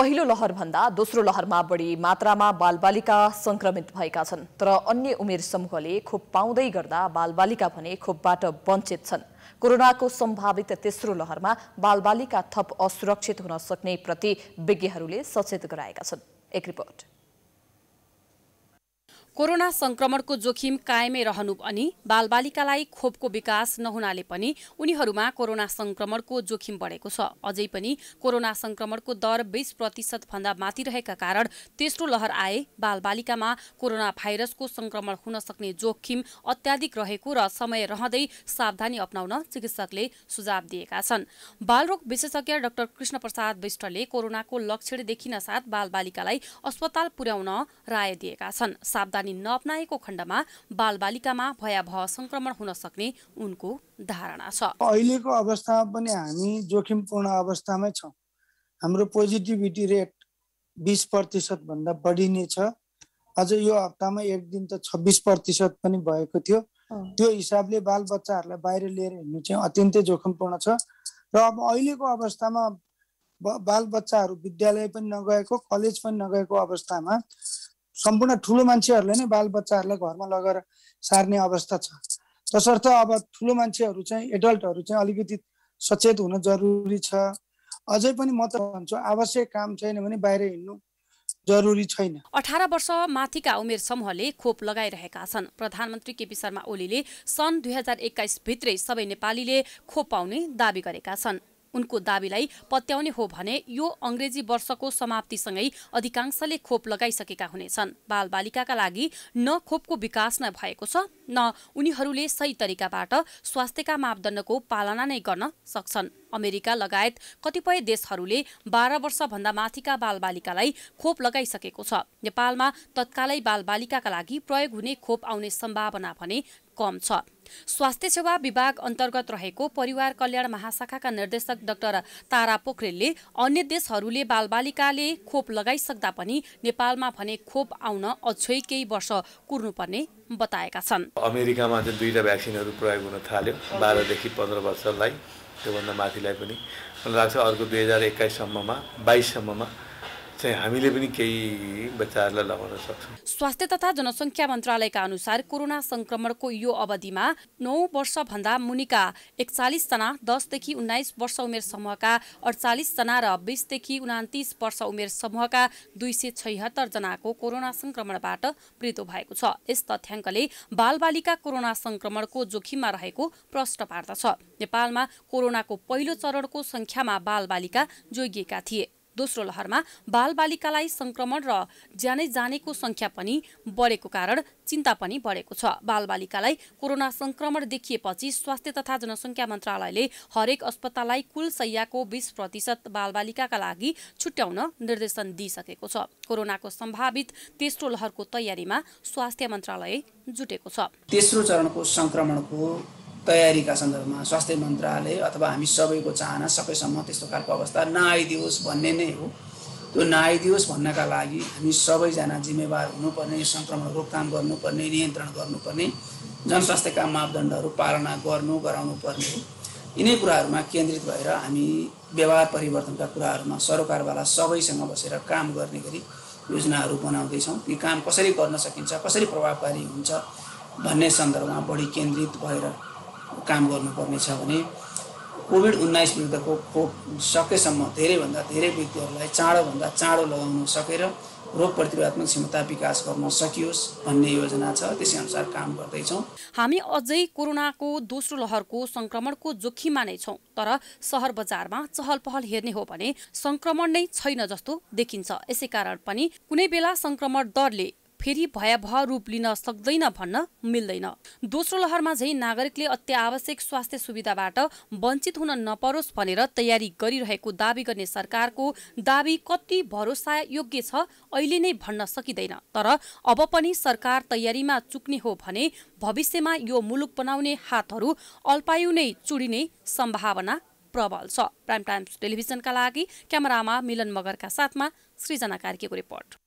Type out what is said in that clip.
पहिलो लहरभन्दा दोस्रो लहरमा बढी मात्रामा बालबालिका संक्रमित भएका छन् तर अन्य उमेर समूहले खोप पाउँदै गर्दा बालबालिका भने खोपबाट वञ्चित छन् कोरोनाको सम्भावित तेस्रो लहरमा बालबालिका थप असुरक्षित हुन सक्ने प्रति विज्ञहरूले सचेत गराएका छन् एक रिपोर्ट कोरोना संक्रमणको जोखिम कायमै रहनु अनि बालबालिकालाई खोपको विकास नहुनाले पनि उनीहरूमा कोरोना संक्रमणको जोखिम बढेको छ अझै पनि कोरोना संक्रमणको दर बीस भन्दा माथि रहेका कारण तेस्रो लहर आए बालबालिकामा कोरोना भाइरसको संक्रमण हुन सक्ने जोखिम अत्याधिक रहेको र समय रहँदै सावधानी अप्नाउन चिकित्सकले सुझाव दिएका छन् बालरोग विशेषज्ञ डाक्टर कृष्ण प्रसाद विष्टले कोरोनाको लक्षण देखिन साथ बालबालिकालाई अस्पताल पुर्याउन राय दिएका छन् सावधानी नअपनाएको खण्डमा बालबालिकामा भयावह संक्रमण हुन सक्ने उनको धारणा छ अहिलेको अवस्थामा पनि हामी जोखिमपूर्ण अवस्थामै छौँ हाम्रो पोजिटिभिटी रेट बिस भन्दा बढी नै छ अझ यो हप्तामा एक दिन त छब्बिस प्रतिशत पनि भएको थियो त्यो हिसाबले बालबच्चाहरूलाई बाहिर लिएर हिँड्नु चाहिँ अत्यन्तै जोखिमपूर्ण छ र अब अहिलेको अवस्थामा बालबच्चाहरू विद्यालय पनि नगएको कलेज पनि नगएको अवस्थामा सम्पूर्ण ठुलो मान्छेहरूले नै बालबच्चाहरूलाई घरमा लगेर सार्ने अवस्था छ तसर्थ अब ठुलो मान्छेहरू चाहिँ एडल्टहरू चाहिँ अलिकति सचेत हुन जरुरी छ अझै पनि म त भन्छु आवश्यक काम छैन भने बाहिर हिँड्नु जरुरी छैन अठार वर्ष माथिका उमेर समूहले खोप लगाइरहेका छन् प्रधानमन्त्री केपी शर्मा ओलीले सन् दुई हजार एक्काइस भित्रै सबै नेपालीले खोप पाउने दावी गरेका छन् उनको दावीलाई पत्याउने हो भने यो अङ्ग्रेजी वर्षको समाप्तिसँगै अधिकांशले खोप लगाइसकेका हुनेछन् बालबालिकाका लागि न खोपको विकास नै भएको छ न उनीहरूले सही तरिकाबाट स्वास्थ्यका मापदण्डको पालना नै गर्न सक्छन् अमेरिका लगायत कतिपय देशहरूले बाह्र वर्षभन्दा माथिका बालबालिकालाई खोप लगाइसकेको छ नेपालमा तत्कालै बालबालिकाका लागि प्रयोग हुने खोप आउने सम्भावना भने कम छ स्वास्थ्य सेवा विभाग अन्तर्गत रहेको परिवार कल्याण महाशाखाका निर्देशक डाक्टर तारा पोखरेलले अन्य देशहरूले बालबालिकाले खोप लगाइसक्दा पनि नेपालमा भने खोप आउन अझै केही वर्ष कुर्नुपर्ने बताएका छन् अमेरिकामा चाहिँ दुईवटा भ्याक्सिनहरू प्रयोग हुन थाल्यो बाह्रदेखि पन्ध्र वर्षलाई त्योभन्दा माथिलाई पनि मलाई लाग्छ अर्को दुई हजार एक्काइससम्ममा बाइससम्ममा हामीले पनि केही बच्चाहरूलाई लगाउन सक्छौँ स्वास्थ्य तथा जनसङ्ख्या मन्त्रालयका अनुसार कोरोना संक्रमणको यो अवधिमा नौ वर्षभन्दा मुनिका एकचालिसजना दसदेखि उन्नाइस वर्ष उमेर समूहका अडचालिसजना र बिसदेखि उनातिस वर्ष उमेर समूहका दुई सय जनाको कोरोना संक्रमणबाट मृत्यु भएको छ यस तथ्याङ्कले बालबालिका कोरोना संक्रमणको जोखिममा रहेको प्रश्न पार्दछ नेपालमा कोरोनाको पहिलो चरणको सङ्ख्यामा बालबालिका जोगिएका थिए दोस्रो लहरमा बालबालिकालाई संक्रमण र ज्यानै जानेको संख्या पनि बढेको कारण चिन्ता पनि बढेको छ बालबालिकालाई कोरोना संक्रमण देखिएपछि स्वास्थ्य तथा जनसङ्ख्या मन्त्रालयले हरेक अस्पताललाई कुल सयको बिस प्रतिशत बालबालिकाका लागि छुट्याउन निर्देशन दिइसकेको छ कोरोनाको सम्भावित तेस्रो लहरको तयारीमा स्वास्थ्य मन्त्रालय जुटेको छ तेस्रो चरणको संक्रमणको तयारीका सन्दर्भमा स्वास्थ्य मन्त्रालय अथवा हामी सबैको चाहना सबैसम्म त्यस्तो खालको अवस्था नआइदियोस् भन्ने नै हो त्यो नआइदियोस् भन्नका लागि हामी सबैजना जिम्मेवार हुनुपर्ने सङ्क्रमण रोकथाम गर्नुपर्ने नियन्त्रण गर्नुपर्ने जनस्वास्थ्यका मापदण्डहरू पालना गर्नु गराउनु पर्ने हो यिनै कुराहरूमा केन्द्रित भएर हामी व्यवहार परिवर्तनका कुराहरूमा सरकारवाला सबैसँग बसेर काम गर्ने गरी योजनाहरू बनाउँदैछौँ यी काम कसरी गर्न सकिन्छ कसरी प्रभावकारी हुन्छ भन्ने सन्दर्भमा बढी केन्द्रित भएर काम गर्नुपर्नेछ भने कोभिड उन्नाइस विरुद्धको खोप सकेसम्म धेरैभन्दा धेरै व्यक्तिहरूलाई चाँडोभन्दा चाँडो लगाउन सकेर रोग प्रतिरोधात्मक क्षमता विकास गर्न सकियोस् भन्ने योजना छ त्यसै अनुसार काम गर्दैछौँ हामी अझै कोरोनाको दोस्रो लहरको सङ्क्रमणको जोखिममा नै छौँ तर सहर बजारमा चहल पहल हेर्ने हो भने सङ्क्रमण नै छैन जस्तो देखिन्छ यसै कारण पनि कुनै बेला सङ्क्रमण दरले फेरि भयावह रूप लिन सक्दैन भन्न मिल्दैन दोस्रो लहरमा झैँ नागरिकले अत्यावश्यक स्वास्थ्य सुविधाबाट वञ्चित हुन नपरोस् भनेर तयारी गरिरहेको दावी गर्ने सरकारको दावी कति भरोसायोग्य छ अहिले नै भन्न सकिँदैन तर अब पनि सरकार तयारीमा चुक्ने हो भने भविष्यमा यो मुलुक बनाउने हातहरू अल्पायु नै चुडिने सम्भावना प्रबल छ प्राइम टाइम्स टेलिभिजनका लागि क्यामेरामा मिलन मगरका साथमा सृजना कार्कीको रिपोर्ट